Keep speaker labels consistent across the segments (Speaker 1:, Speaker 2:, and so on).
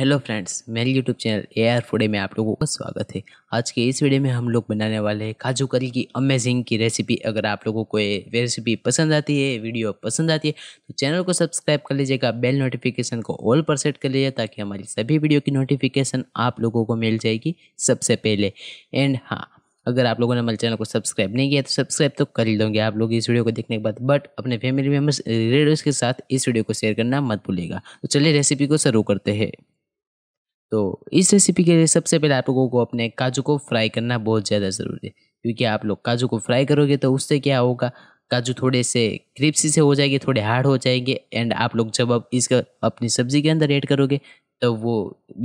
Speaker 1: Hello friends मेरे YouTube channel A R Foodie में आप लोगों का स्वागत है आज के इस वीडियो में हम लोग बनाने वाले हैं काजू करी की अमेजिंग की रेसिपी अगर आप लोगों को ये रेसिपी पसंद आती है वीडियो पसंद आती है तो चैनल को सब्सक्राइब कर लीजिएगा बेल नोटिफिकेशन को ऑल पर सेट कर लीजिए ताकि हमारी सभी वीडियो की नोटिफिकेशन आप लोगों को मिल जाएगी सबसे पहले एंड हाँ अगर आप लोगों ने हमारे चैनल को सब्सक्राइब नहीं किया तो सब्सक्राइब तो कर ही दोगे आप लोग इस वीडियो को देखने के बाद बट अपने फैमिली मेम्बर्स रिलेटिव के साथ इस वीडियो को शेयर करना मत भूलिएगा तो चलिए रेसिपी को शुरू करते हैं तो इस रेसिपी के लिए सबसे पहले आप लोगों को अपने काजू को फ्राई करना बहुत ज़्यादा ज़रूरी है क्योंकि आप लोग काजू को फ्राई करोगे तो उससे क्या होगा काजू थोड़े से क्रिप्सी से हो जाएंगे थोड़े हार्ड हो जाएंगे एंड आप लोग जब आप इसका अपनी सब्ज़ी के अंदर ऐड करोगे तो वो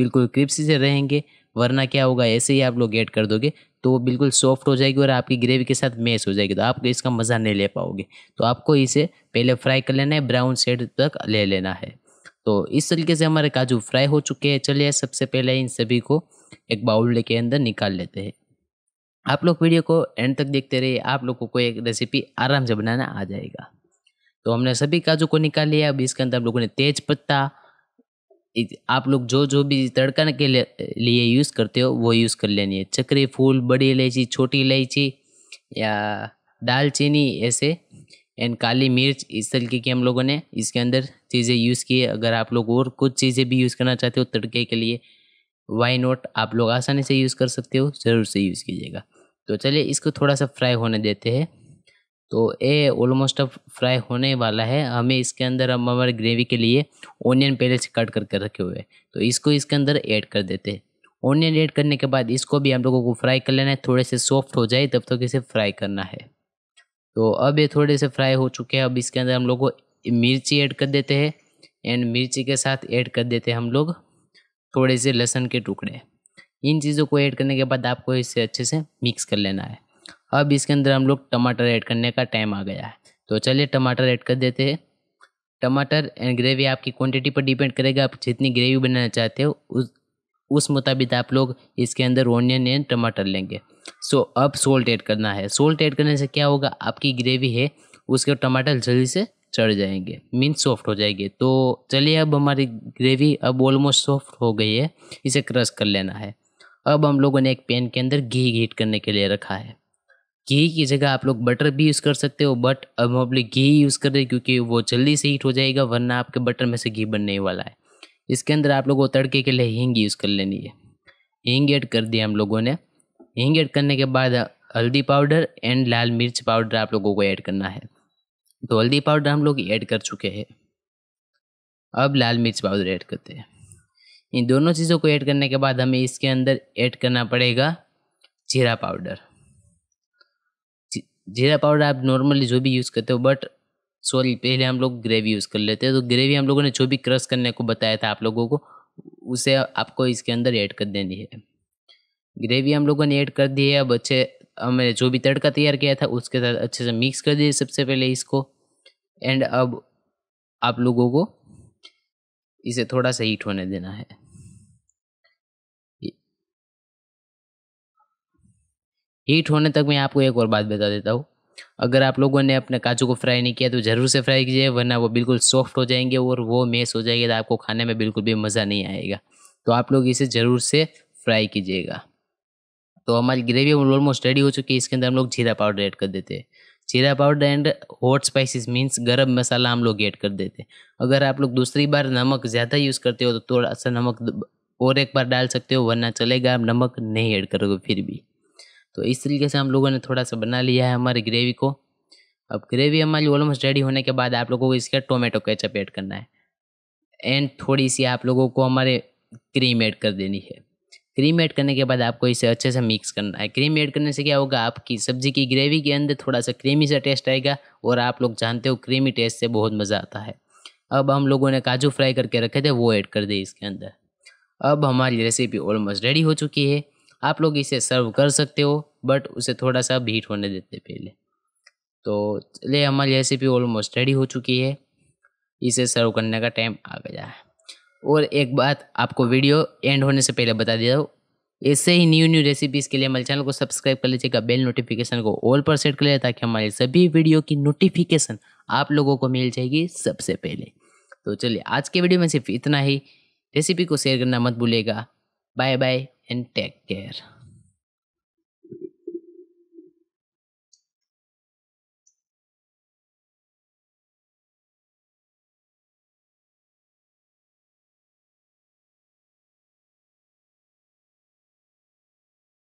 Speaker 1: बिल्कुल क्रिप्सी से रहेंगे वरना क्या होगा ऐसे ही आप लोग ऐड कर दोगे तो वो बिल्कुल सॉफ्ट हो जाएगी और आपकी ग्रेवी के साथ मेस हो जाएगी तो आप इसका मज़ा नहीं ले पाओगे तो आपको इसे पहले फ्राई कर लेना है ब्राउन शेड तक ले लेना है तो इस तरीके से हमारे काजू फ्राई हो चुके हैं चलिए सबसे पहले इन सभी को एक बाउल के अंदर निकाल लेते हैं आप लोग वीडियो को एंड तक देखते रहिए आप लोगों को एक रेसिपी आराम से बनाना आ जाएगा तो हमने सभी काजू को निकाल लिया अब इसके अंदर आप लोगों ने तेज पत्ता आप लोग जो जो भी तड़का के लिए यूज़ करते हो वो यूज़ कर लेनी है चक्री फूल बड़ी इलायची छोटी इलायची या दालचीनी ऐसे एंड काली मिर्च इस तरीके की हम लोगों ने इसके अंदर चीज़ें यूज़ की है अगर आप लोग और कुछ चीज़ें भी यूज़ करना चाहते हो तड़के के लिए वाई नोट आप लोग आसानी से यूज़ कर सकते हो ज़रूर से यूज़ कीजिएगा तो चलिए इसको थोड़ा सा फ्राई होने देते हैं तो ये ऑलमोस्ट अब फ्राई होने वाला है हमें इसके अंदर हम हमारे ग्रेवी के लिए ऑनियन पहले से कट करके रखे हुए हैं तो इसको इसके अंदर ऐड कर देते हैं ऑनियन ऐड करने के बाद इसको भी हम लोगों को फ्राई कर लेना है थोड़े से सॉफ्ट हो जाए तब तक तो इसे फ्राई करना है तो अब ये थोड़े से फ्राई हो चुके हैं अब इसके अंदर हम लोग को मिर्ची ऐड कर देते हैं एंड मिर्ची के साथ ऐड कर देते हैं हम लोग थोड़े से लहसुन के टुकड़े इन चीज़ों को ऐड करने के बाद आपको इसे अच्छे से मिक्स कर लेना है अब इसके अंदर हम लोग टमाटर ऐड करने का टाइम आ गया है तो चलिए टमाटर ऐड कर देते हैं टमाटर एंड ग्रेवी आपकी क्वांटिटी पर डिपेंड करेगा आप जितनी ग्रेवी बनाना चाहते हो उस उस मुताबिक आप लोग इसके अंदर ओनियन एंड टमाटर लेंगे सो so, अब सोल्ट ऐड करना है सोल्ट ऐड करने से क्या होगा आपकी ग्रेवी है उसके टमाटर जल्दी से चढ़ जाएंगे मीन सॉफ्ट हो जाएगी तो चलिए अब हमारी ग्रेवी अब ऑलमोस्ट सॉफ्ट हो गई है इसे क्रश कर लेना है अब हम लोगों ने एक पैन के अंदर घी हीट करने के लिए रखा है घी की जगह आप लोग बटर भी यूज़ कर सकते हो बट अब हम अपने घी यूज़ कर रहे हैं क्योंकि वो जल्दी से हीट हो जाएगा वरना आपके बटर में से घी बनने वाला है इसके अंदर आप लोगों को तड़के के लिए हींग यूज़ कर लेनी है हींग ऐड कर दिया हम लोगों ने हींग ऐड करने के बाद हल्दी पाउडर एंड लाल मिर्च पाउडर आप लोगों को ऐड करना है तो हल्दी पाउडर हम लोग ऐड कर चुके हैं अब लाल मिर्च पाउडर ऐड करते हैं इन दोनों चीज़ों को ऐड करने के बाद हमें इसके अंदर ऐड करना पड़ेगा जीरा पाउडर जीरा पाउडर आप नॉर्मली जो भी यूज़ करते हो बट सॉरी पहले हम लोग ग्रेवी यूज़ कर लेते हैं तो ग्रेवी हम लोगों ने जो भी क्रश करने को बताया था आप लोगों को उसे आपको इसके अंदर ऐड कर देनी है ग्रेवी हम लोगों ने ऐड कर दी है अब अच्छे हमने जो भी तड़का तैयार किया था उसके साथ अच्छे से मिक्स कर दिए सबसे पहले इसको एंड अब आप लोगों को इसे थोड़ा सा हीट होने देना है हीट होने तक मैं आपको एक और बात बता देता हूँ अगर आप लोगों ने अपने काजू को फ्राई नहीं किया तो ज़रूर से फ्राई कीजिए वरना वो बिल्कुल सॉफ्ट हो जाएंगे और वो मेस हो जाएगी तो आपको खाने में बिल्कुल भी मज़ा नहीं आएगा तो आप लोग इसे ज़रूर से फ्राई कीजिएगा तो हमारी ग्रेवी ऑलमोस्ट रेडी हो चुकी है इसके अंदर हम लोग जीरा पाउडर ऐड कर देते हैं जीरा powder and hot spices means गर्म मसाला हम लोग ऐड कर देते हैं अगर आप लोग दूसरी बार नमक ज़्यादा यूज़ करते हो तो थोड़ा सा नमक और एक बार डाल सकते हो वरना चलेगा आप नमक नहीं ऐड करोगे फिर भी तो इस तरीके से हम लोगों ने थोड़ा सा बना लिया है हमारी ग्रेवी को अब ग्रेवी हमारी ऑलमोस्ट रेडी होने के बाद आप लोगों को इसका टोमेटो केचप ऐड करना है एंड थोड़ी सी आप लोगों को हमारे क्रीम ऐड कर देनी है क्रीम ऐड करने के बाद आपको इसे अच्छे से मिक्स करना है क्रीम ऐड करने से क्या होगा आपकी सब्जी की ग्रेवी के अंदर थोड़ा सा क्रीमी सा टेस्ट आएगा और आप लोग जानते हो क्रीमी टेस्ट से बहुत मज़ा आता है अब हम लोगों ने काजू फ्राई करके रखे थे वो ऐड कर दिए इसके अंदर अब हमारी रेसिपी ऑलमोस्ट रेडी हो चुकी है आप लोग इसे सर्व कर सकते हो बट उसे थोड़ा सा भीट होने देते पहले तो चलिए हमारी रेसिपी ऑलमोस्ट रेडी हो चुकी है इसे सर्व करने का टाइम आ गया है और एक बात आपको वीडियो एंड होने से पहले बता दिया ऐसे ही न्यू न्यू रेसिपीज़ के लिए हमारे चैनल को सब्सक्राइब कर लीजिएगा बेल नोटिफिकेशन को ऑल पर सेट कर लीजिए ताकि हमारे सभी वीडियो की नोटिफिकेशन आप लोगों को मिल जाएगी सबसे पहले तो चलिए आज के वीडियो में सिर्फ इतना ही रेसिपी को शेयर करना मत भूलेगा bye bye and take care.